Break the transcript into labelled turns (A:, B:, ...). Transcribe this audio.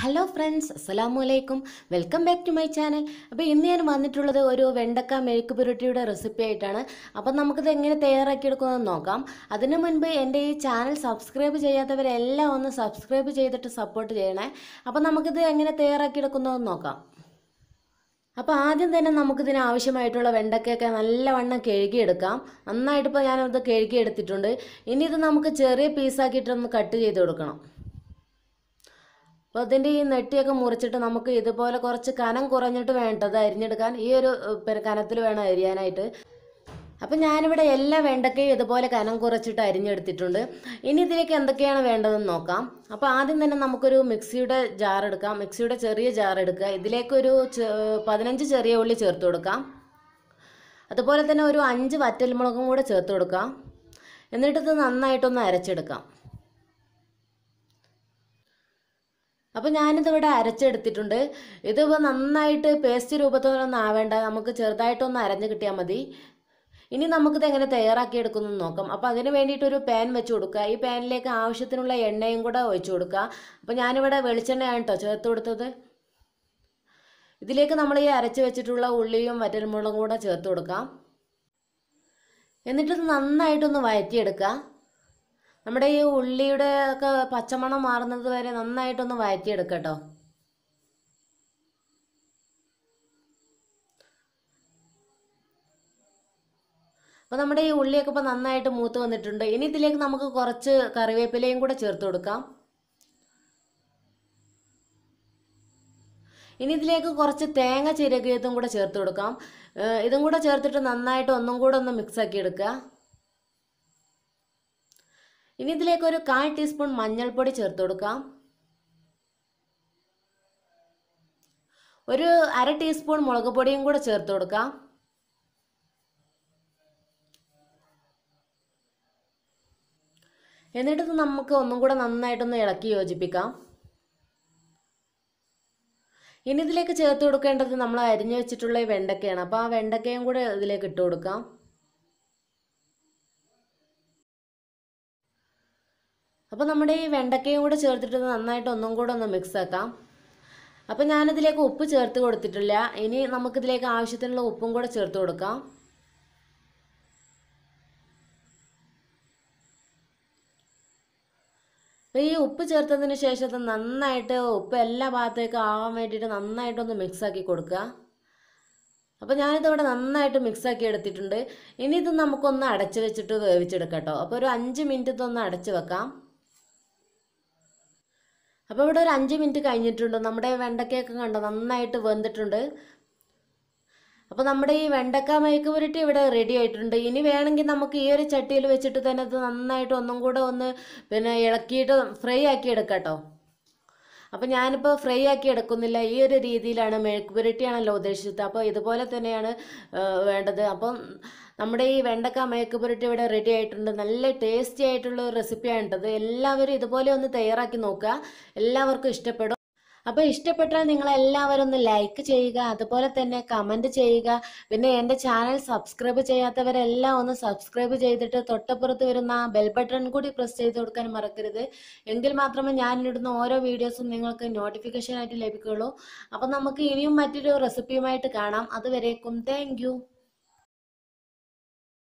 A: hello friends അസ്സലാമു അലൈക്കും welcome back to my channel അപ്പോൾ ഇന്ന് ഞാൻ വന്നിട്ടുള്ളത് ഒരു വെണ്ടക്ക മെഴുക്ക് പുരട്ടിയുടെ റെസിപ്പി ആയിട്ടാണ് അപ്പോൾ നമുക്കിത് എങ്ങനെ തയ്യാറാക്കി എടുക്കുമെന്ന് നോക്കാം അതിനു മുൻപ് എൻ്റെ ഈ ചാനൽ സബ്സ്ക്രൈബ് ചെയ്യാത്തവരെല്ലാം ഒന്ന് സബ്സ്ക്രൈബ് ചെയ്തിട്ട് സപ്പോർട്ട് ചെയ്യണേ അപ്പോൾ നമുക്കിത് എങ്ങനെ തയ്യാറാക്കി എടുക്കുന്നതെന്ന് നോക്കാം അപ്പോൾ ആദ്യം തന്നെ നമുക്കിതിന് ആവശ്യമായിട്ടുള്ള വെണ്ടക്കയൊക്കെ നല്ലവണ്ണം കഴുകിയെടുക്കാം നന്നായിട്ടിപ്പോൾ ഞാനത് കഴുകിയെടുത്തിട്ടുണ്ട് ഇനി ഇത് നമുക്ക് ചെറിയ പീസാക്കിയിട്ടൊന്ന് കട്ട് ചെയ്ത് കൊടുക്കണം അപ്പോൾ അതിൻ്റെ ഈ നെട്ടിയൊക്കെ മുറിച്ചിട്ട് നമുക്ക് ഇതുപോലെ കുറച്ച് കനം കുറഞ്ഞിട്ട് വേണ്ടത് അരിഞ്ഞെടുക്കാൻ ഈ ഒരു പിന്നെ കനത്തിൽ വേണം അരിയാനായിട്ട് അപ്പം ഞാനിവിടെ എല്ലാ വെണ്ടക്കയും ഇതുപോലെ കനം കുറച്ചിട്ട് അരിഞ്ഞെടുത്തിട്ടുണ്ട് ഇനി ഇതിലേക്ക് എന്തൊക്കെയാണ് വേണ്ടതെന്ന് നോക്കാം അപ്പോൾ ആദ്യം തന്നെ നമുക്കൊരു മിക്സിയുടെ ജാർ എടുക്കാം മിക്സിയുടെ ചെറിയ ജാർ എടുക്കുക ഇതിലേക്കൊരു പതിനഞ്ച് ചെറിയ ഉള്ളി ചേർത്ത് കൊടുക്കാം അതുപോലെ തന്നെ ഒരു അഞ്ച് വറ്റൽമുളകും കൂടെ ചേർത്ത് കൊടുക്കാം എന്നിട്ടിത് നന്നായിട്ടൊന്ന് അരച്ചെടുക്കാം അപ്പോൾ ഇവിടെ അരച്ചെടുത്തിട്ടുണ്ട് ഇതിപ്പോൾ നന്നായിട്ട് പേസ്റ്റ് രൂപത്തിലൊന്നും ആവേണ്ട നമുക്ക് ചെറുതായിട്ടൊന്ന് അരഞ്ഞ് കിട്ടിയാൽ മതി ഇനി നമുക്കിത് എങ്ങനെ തയ്യാറാക്കി എടുക്കുന്നു നോക്കാം അപ്പോൾ അതിന് വേണ്ടിയിട്ടൊരു പാൻ വെച്ച് കൊടുക്കുക ഈ പാനിലേക്ക് ആവശ്യത്തിനുള്ള എണ്ണയും കൂടെ ഒഴിച്ച് കൊടുക്കുക അപ്പോൾ ഞാനിവിടെ വെളിച്ചെണ്ണയാണ് കേട്ടോ ചേർത്ത് കൊടുത്തത് ഇതിലേക്ക് നമ്മൾ ഈ അരച്ച് വെച്ചിട്ടുള്ള ഉള്ളിയും വറ്റൽമുളകും കൂടെ ചേർത്ത് കൊടുക്കാം എന്നിട്ട് നന്നായിട്ടൊന്ന് വഴറ്റിയെടുക്കുക നമ്മുടെ ഈ ഉള്ളിയുടെ ഒക്കെ പച്ചമണം മാറുന്നത് വരെ നന്നായിട്ടൊന്ന് വഴറ്റിയെടുക്കുക അപ്പൊ അപ്പോൾ നമ്മുടെ ഈ ഉള്ളിയൊക്കെ ഇപ്പോൾ നന്നായിട്ട് മൂത്ത് വന്നിട്ടുണ്ട് ഇനി ഇതിലേക്ക് നമുക്ക് കുറച്ച് കറിവേപ്പിലയും കൂടെ ചേർത്ത് കൊടുക്കാം ഇനി ഇതിലേക്ക് കുറച്ച് തേങ്ങ ചിരകിയതും കൂടെ ചേർത്ത് കൊടുക്കാം ഇതും കൂടെ ചേർത്തിട്ട് നന്നായിട്ട് ഒന്നും കൂടെ ഒന്ന് മിക്സ് ആക്കി എടുക്കുക ഇനി ഇതിലേക്ക് ഒരു കാൽ ടീസ്പൂൺ മഞ്ഞൾപ്പൊടി ചേർത്ത് കൊടുക്കാം ഒരു അര ടീസ്പൂൺ മുളക് പൊടിയും കൂടെ ചേർത്ത് കൊടുക്കാം എന്നിട്ട് നമുക്ക് ഒന്നും കൂടെ നന്നായിട്ടൊന്ന് ഇളക്കി യോജിപ്പിക്കാം ഇനി ഇതിലേക്ക് ചേർത്ത് കൊടുക്കേണ്ടത് നമ്മൾ അരിഞ്ഞു വെച്ചിട്ടുള്ള വെണ്ടക്കയാണ് അപ്പോൾ ആ വെണ്ടക്കയും കൂടെ ഇതിലേക്ക് ഇട്ട് കൊടുക്കാം അപ്പോൾ നമ്മുടെ ഈ വെണ്ടക്കയും കൂടെ ചേർത്തിട്ട് നന്നായിട്ട് ഒന്നും കൂടെ ഒന്ന് മിക്സ് ആക്കാം അപ്പോൾ ഞാനിതിലേക്ക് ഉപ്പ് ചേർത്ത് കൊടുത്തിട്ടില്ല ഇനി നമുക്കിതിലേക്ക് ആവശ്യത്തിനുള്ള ഉപ്പും കൂടെ ചേർത്ത് കൊടുക്കാം അപ്പോൾ ഈ ഉപ്പ് ചേർത്തതിന് ശേഷം നന്നായിട്ട് ഉപ്പ് എല്ലാ ഭാഗത്തേക്കും ആവാൻ വേണ്ടിയിട്ട് നന്നായിട്ടൊന്ന് മിക്സാക്കി കൊടുക്കുക അപ്പോൾ ഇവിടെ നന്നായിട്ട് മിക്സാക്കി എടുത്തിട്ടുണ്ട് ഇനി ഇത് നമുക്കൊന്ന് അടച്ച് വെച്ചിട്ട് വേവിച്ചെടുക്കാം കേട്ടോ അപ്പോൾ ഒരു അഞ്ച് മിനിറ്റ് ഇതൊന്ന് അടച്ച് വെക്കാം അപ്പോൾ ഇവിടെ ഒരു അഞ്ച് മിനിറ്റ് കഴിഞ്ഞിട്ടുണ്ട് നമ്മുടെ വെണ്ടക്കയൊക്കെ കണ്ടോ നന്നായിട്ട് വെന്തിട്ടുണ്ട് അപ്പോൾ നമ്മുടെ ഈ വെണ്ടക്ക മെഴുക്ക് പുരട്ടി ഇവിടെ റെഡി ആയിട്ടുണ്ട് ഇനി വേണമെങ്കിൽ നമുക്ക് ഈ ഒരു ചട്ടിയിൽ വെച്ചിട്ട് തന്നെ അത് നന്നായിട്ട് ഒന്നും കൂടെ ഒന്ന് പിന്നെ ഇളക്കിയിട്ട് ഫ്രൈ ആക്കി എടുക്കാം കേട്ടോ അപ്പോൾ ഞാനിപ്പോ ഫ്രൈ ആക്കി എടുക്കുന്നില്ല ഈ ഒരു രീതിയിലാണ് മെഴുക്ക് പുരട്ടിയാണല്ലോ ഉദ്ദേശിച്ചത് അപ്പോൾ ഇതുപോലെ തന്നെയാണ് വേണ്ടത് അപ്പം നമ്മുടെ ഈ വെണ്ടക്ക മെഴുക്ക് പുരട്ടി ഇവിടെ റെഡി ആയിട്ടുണ്ട് നല്ല ടേസ്റ്റി ആയിട്ടുള്ള റെസിപ്പിയാണ് എല്ലാവരും ഇതുപോലെ ഒന്ന് തയ്യാറാക്കി നോക്കുക എല്ലാവർക്കും ഇഷ്ടപ്പെടും അപ്പോൾ ഇഷ്ടപ്പെട്ടാൽ നിങ്ങൾ എല്ലാവരും ഒന്ന് ലൈക്ക് ചെയ്യുക അതുപോലെ തന്നെ കമന്റ് ചെയ്യുക പിന്നെ എൻ്റെ ചാനൽ സബ്സ്ക്രൈബ് ചെയ്യാത്തവരെല്ലാം ഒന്ന് സബ്സ്ക്രൈബ് ചെയ്തിട്ട് തൊട്ടപ്പുറത്ത് വരുന്ന ബെൽ ബട്ടൺ കൂടി പ്രസ് ചെയ്ത് കൊടുക്കാൻ മറക്കരുത് എങ്കിൽ മാത്രമേ ഞാൻ ഇടുന്ന ഓരോ വീഡിയോസും നിങ്ങൾക്ക് ആയിട്ട് ലഭിക്കുള്ളൂ അപ്പോൾ നമുക്ക് ഇനിയും മറ്റൊരു റെസിപ്പിയുമായിട്ട് കാണാം അതുവരേക്കും താങ്ക്